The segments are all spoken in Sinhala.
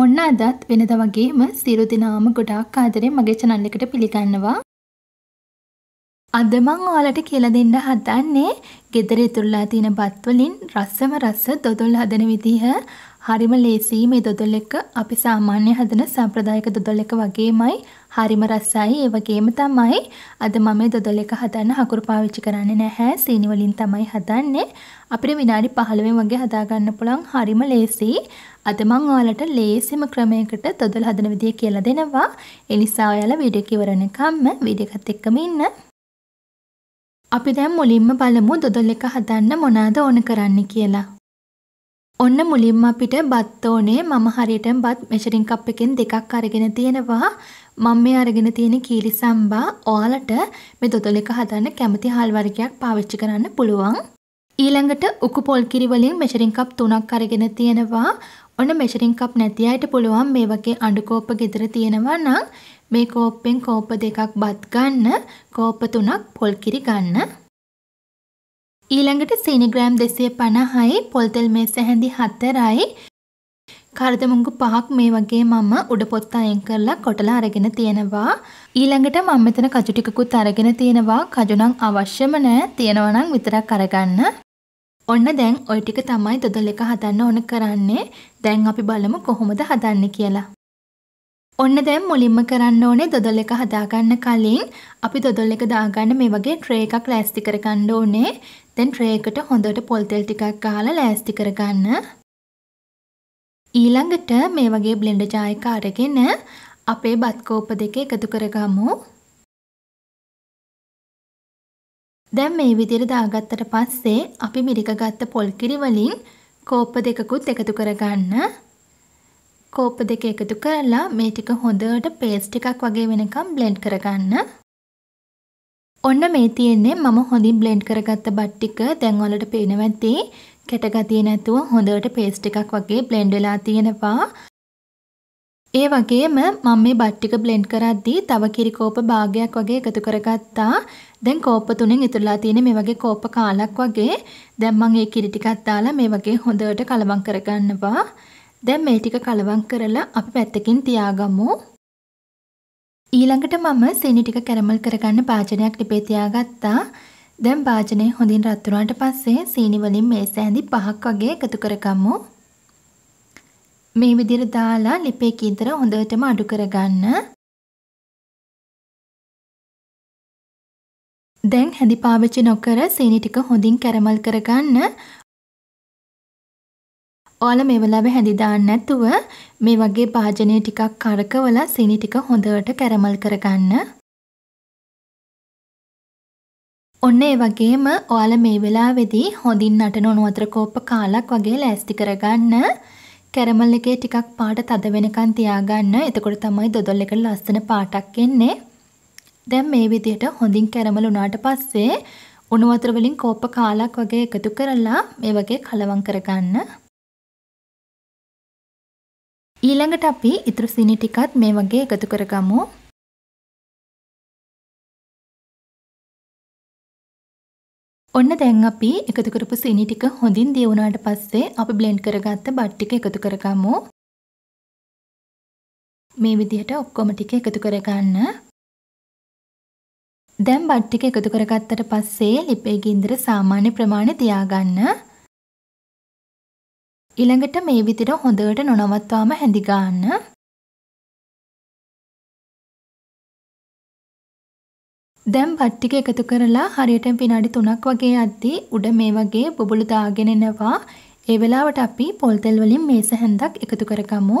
ඔන්න අදත් වෙනද වගේම සියලු දෙනාම ගොඩාක් ආදරෙන් මගේ channel එකට පිළිගන්නවා. අද මම ඔයාලට කියලා දෙන්න හදන්නේ ගෙදර ඉතුරුලා තියෙන බත් වලින් රසම රස දොඩොල් හදන විදිහ හරිම ලේසියි මේ දොඩොල් එක අපි සාමාන්‍ය හදන සාම්ප්‍රදායික දොඩොල් එක වගේමයි හරිම රසයි. ඒ වගේම තමයි අද මම මේ දොදල එක හදන්න හකුරු පාවිච්චි කරන්නේ නැහැ. සීනි වලින් තමයි හදන්නේ. අපිට විනාඩි 15 වගේ හදා ගන්න පුළුවන් හරිම ලේසියි. අද මම ඔයාලට ලේසිම ක්‍රමයකට දොදල හදන විදිය කියලා දෙනවා. ඒ නිසා ඔයාලා වීඩියෝ එක ඉවරනකම්ම වීඩියෝ එකත් එක්කම ඉන්න. අපි දැන් මුලින්ම බලමු දොදල එක හදන්න මොනවාද ඕන කරන්න කියලා. ඔන්න මුලින්ම අපිට බත් ඕනේ. මම හරියටම බත් මෙෂරින් කප් එකෙන් දෙකක් අරගෙන තියෙනවා. මම මේ අරගෙන තියෙන කීරි සම්බා ඔයාලට මේ දොතලෙක හදන්න කැමති හල් වර්ගයක් පාවිච්චි කරන්න පුළුවන්. ඊළඟට උකු පොල් කිරි වලින් මෙෂරින් කප් 3ක් අරගෙන තියෙනවා. ඔන්න මෙෂරින් කප් නැති අයට පුළුවන් මේ වගේ අඬු කෝප්ප ගෙදර තියෙනවා නම් මේ කෝප්පෙන් කෝප්ප දෙකක් බත් ගන්න, කෝප්ප 3ක් පොල් කිරි ගන්න. ඊළඟට සීනි ග්‍රෑම් 250යි පොල් තෙල් මේස හැඳි 4යි කරදමුංගු පහක් මේ වගේ මම උඩ පොත් අයින් කරලා කොටලා අරගෙන තියෙනවා. ඊළඟට මම මෙතන කජු ටිකකුත් අරගෙන තියෙනවා. කජු නම් අවශ්‍යම නෑ. තියෙනවා නම් විතරක් අරගන්න. ඔන්න දැන් ওই ටික තමයි දොදල් එක හදන්න ඕන කරන්නේ. දැන් අපි බලමු කොහොමද හදන්නේ කියලා. ඔන්න දැන් මුලින්ම කරන්න ඕනේ දොදල් එක හදාගන්න කලින් අපි දොදල් එක දාගන්න මේ වගේ ට්‍රේ එකක් ලෑස්ති කරගන්න ඕනේ. දැන් ට්‍රේ එකට හොඳට පොල් තෙල් ටිකක් ගහලා ලෑස්ති කරගන්න. ඊළඟට මේ වගේ බ්ලෙන්ඩර් ජාර් එක අරගෙන අපේ බත් කෝප දෙක එකතු කරගමු. දැන් මේ විදිහට දාගත්තට පස්සේ අපි මිරික ගත්ත පොල් කිරි වලින් කෝප දෙකකුත් එකතු කරගන්න. කෝප දෙක එකතු කරලා මේ ටික හොඳට පේස්ට් එකක් වගේ වෙනකම් බ්ලෙන්ඩ් කරගන්න. ඔන්න මේ තියෙන්නේ මම හොඳින් බ්ලෙන්ඩ් කරගත්ත බත් ටික දැන් ඔයාලට පේනවා ඇති. කැටගතිය නැතුව හොඳට පේස්ට් එකක් වගේ බ්ලෙන්ඩ් වෙලා තියෙනවා. ඒ වගේම මම මේ බත් ටික බ්ලෙන්ඩ් කරද්දී තව කිරි කෝප භාගයක් වගේ එකතු කරගත්තා. දැන් කෝප තුනෙන් ඉතුරුලා තියෙන මේ වගේ කෝප කාලක් වගේ. දැන් මම මේ කිරි ටිකක් දාලා මේ වගේ හොඳට කලවම් කරගන්නවා. දැන් මේ ටික කලවම් කරලා අපි පැත්තකින් තියාගමු. ඊළඟට මම සීනි ටික කැරමල් කරගන්න භාජනයක් ලිපේ තියාගත්තා. දැන් භාජනය හොඳින් රත් වුණාට පස්සේ සීනි වලින් මේස ඇඳි පහක් වගේ එකතු කරගමු. මේ විදිහට දාලා ලිපේ කීතර හොඳටම අඩු කරගන්න. දැන් හැඳි පාවිච්චි නොකර සීනි ටික හොඳින් කැරමල් කරගන්න. ඔයාලා මේ වෙලාවේ හැඳි දාන්න නැතුව මේ වගේ භාජනය ටිකක් කරකවලා සීනි ටික හොඳට කැරමල් කරගන්න. ඔන්න ඒ වගේම ඔයාල මේ වෙලාවේදී හොඳින් නටන උණු වතුර කෝප්ප කාලක් වගේ ලෑස්ති කරගන්න. කැරමල් එකේ ටිකක් පාට තද වෙනකන් තියාගන්න. එතකොට තමයි දොදල් එකට ලස්සන පාටක් එන්නේ. දැන් මේ විදිහට හොඳින් කැරමල් උනාට පස්සේ උණු වතුර වලින් කෝප්ප කාලක් වගේ එකතු කරලා මේ වගේ කලවම් කරගන්න. ඊළඟට අපි ඉතුරු සීනි ටිකත් මේ වගේ එකතු කරගමු. ඔන්න දැන් අපි එකතු කරපු සීනි ටික හොඳින් දිය වුණාට පස්සේ අපි බ්ලෙන්ඩ් කරගත්ත බත් ටික එකතු කරගමු. මේ විදිහට ඔක්කොම ටික එකතු කරගන්න. දැන් බත් ටික එකතු කරගත්තට පස්සේ ලිපේ ගින්දර සාමාන්‍ය ප්‍රමාණය තියාගන්න. ඊළඟට මේ විදිහට හොඳට නොනවත්වාම හැඳි ගන්න. දැන් බත් ටික එකතු කරලා හරියට විනාඩි 3ක් වගේ යද්දී උඩ මේ වගේ බුබුලු දාගෙන එනවා. ඒ වෙලාවට අපි පොල් තෙල් වලින් මේස හැන්දක් එකතු කරගමු.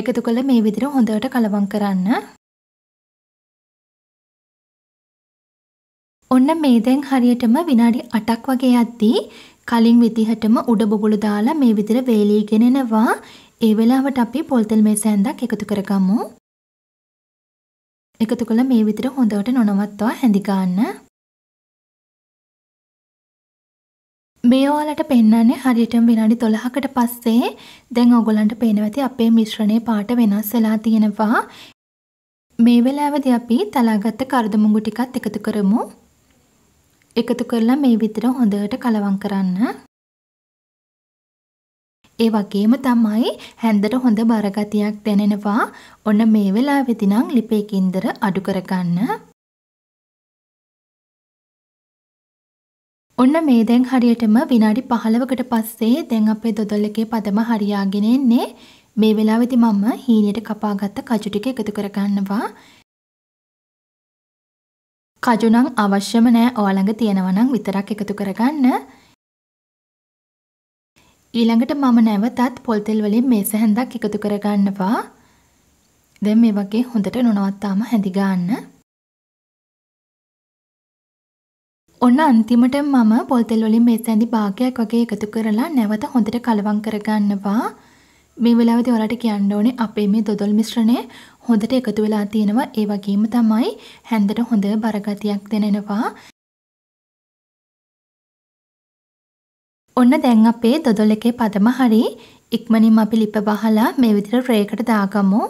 එකතු කළ මේ විදිහට හොඳට කලවම් කරන්න. ඔන්න මේ දැන් හරියටම විනාඩි 8ක් වගේ යද්දී කලින් විදිහටම උඩ බබුළු දාලා මේ විදිහට වේලීගෙන එනවා. ඒ වෙලාවට අපි පොල්තෙල් මේසෙන්දක් එකතු කරගමු. එකතු කළා මේ විදිහට හොඳට නොනවත්වා හැඳි ගන්න. මේ ඔයාලට පෙන්වන්නේ හරියටම විනාඩි 12කට පස්සේ දැන් ඕගොල්ලන්ට පේනවා ඇති අපේ මිශ්‍රණය පාට වෙනස් වෙලා තියෙනවා. මේ වෙලාවේදී අපි තලාගත්ත කරද මුඟු ටිකත් එකතු කරමු. එකතු කරලා මේ විතර හොඳට කලවම් කරන්න. ඒ වගේම තමයි හැන්දට හොඳ බරගතියක් දැනෙනවා. ඔන්න මේ වෙලාවේදී නම් ලිපේ කින්දර අඩු කරගන්න. ඔන්න මේ දැන් හරියටම විනාඩි 15කට පස්සේ දැන් අපේ දොඩල් එකේ පදම හරියාගෙන එන්නේ. මේ වෙලාවේදී මම හීනියට කපාගත්ත කජු ටික එකතු කරගන්නවා. කජු නම් අවශ්‍යම නෑ ඔයාලඟ තියෙනවා නම් විතරක් එකතු කරගන්න. ඊළඟට මම නැවතත් පොල් තෙල් වලින් මේස හැන්දක් එකතු කරගන්නවා. දැන් මේ වගේ හොඳට නොනවත්තාම හැඳි ගන්න. ඔන්න අන්තිමට මම පොල් තෙල් වලින් මේස හැඳි භාගයක් වගේ එකතු කරලා නැවත හොඳට කලවම් කරගන්නවා. මේ වෙලාවේදී ඔයාලට කියන්න ඕනේ අපේ මේ දොදොල් මිශ්‍රණය හොඳට එකතු වෙලා තියෙනවා. ඒ වගේම තමයි හැන්දට හොඳ බරගතියක් දැනෙනවා. ඔන්න දැන් අපේ දොදොල් එකේ පදම හරි ඉක්මනින් අපි ලිප බහලා මේ විදිහට ට්‍රේකට දාගමු.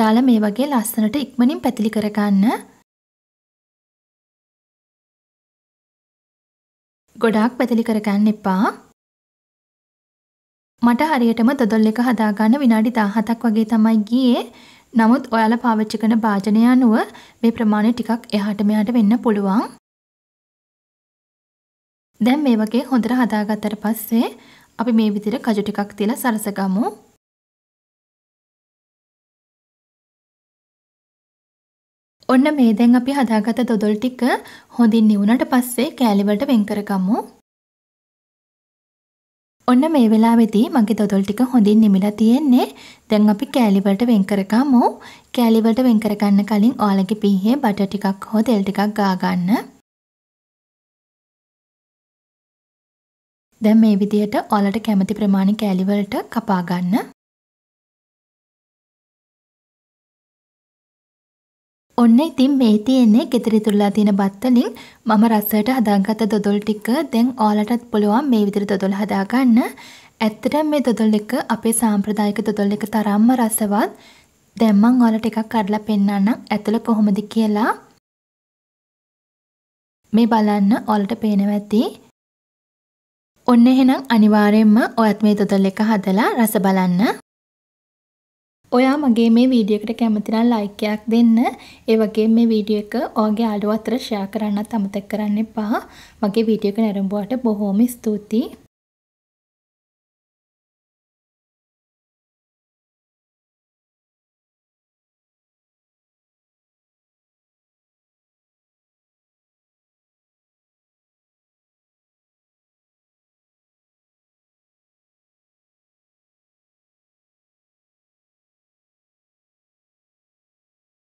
දාලා මේ වගේ ලස්සනට ඉක්මනින් පැතිලි කරගන්න. ගොඩාක් පැතිලි කරගන්න එපා. මට හරියටම දොදොල් එක හදාගන්න විනාඩි 17ක් වගේ තමයි ගියේ. නමුත් ඔයාලා පාවිච්චි කරන භාජනය අනුව මේ ප්‍රමාණය ටිකක් එහාට මෙහාට වෙන්න පුළුවන්. දැන් මේ වගේ හොඳට හදාගත්තට පස්සේ අපි මේ විදිහට කජු ටිකක් තියලා සරසගමු. ඔන්න මේ දැන් අපි හදාගත්ත දොදොල් ටික හොඳින් නිවුණට පස්සේ කෑලි වලට වෙන් කරගමු. ඔන්න මේ වෙලාවේදී මගේ දොදොල් ටික හොඳින් නිමිලා තියෙන්නේ. දැන් අපි කෑලි වලට වෙන් කරගමු. කෑලි වලට වෙන් කරගන්න කලින් ඔයාලගේ පිහේ බටර් ටිකක් හෝ තෙල් ටිකක් ගා ගන්න. දැන් මේ විදිහට ඔයාලට කැමති ප්‍රමාණෙ කෑලි වලට කපා ගන්න. ඔන්න ඉතින් මේ තියෙන්නේ ගෙදර ඉතුරුලා තියෙන බත් වලින් මම රසයට හදාගත්ත දොඩොල් ටික දැන් ඔයාලටත් පුළුවන් මේ විදිහට දොඩොල් හදාගන්න. ඇත්තටම මේ දොඩොල් එක අපේ සාම්ප්‍රදායික දොඩොල් එක තරම්ම රසවත්. දැන් මම ඔයාලට එකක් කඩලා පෙන්නන්නම් ඇතුළ කොහොමද කියලා. මේ බලන්න ඔයාලට පේනවා ඇති ඔන්න එහෙනම් අනිවාර්යයෙන්ම ඔයත් මේ තොතල් එක හදලා රස බලන්න. ඔයා මගේ මේ වීඩියෝ එකට කැමති නම් ලයික් එකක් දෙන්න. ඒ වගේම මේ වීඩියෝ එක ඔයාගේ යාළුවෝ අතර ෂෙයා කරන්නත් අමතක කරන්න එපා. මගේ වීඩියෝ එක නැරඹුවාට බොහොම ස්තුතියි.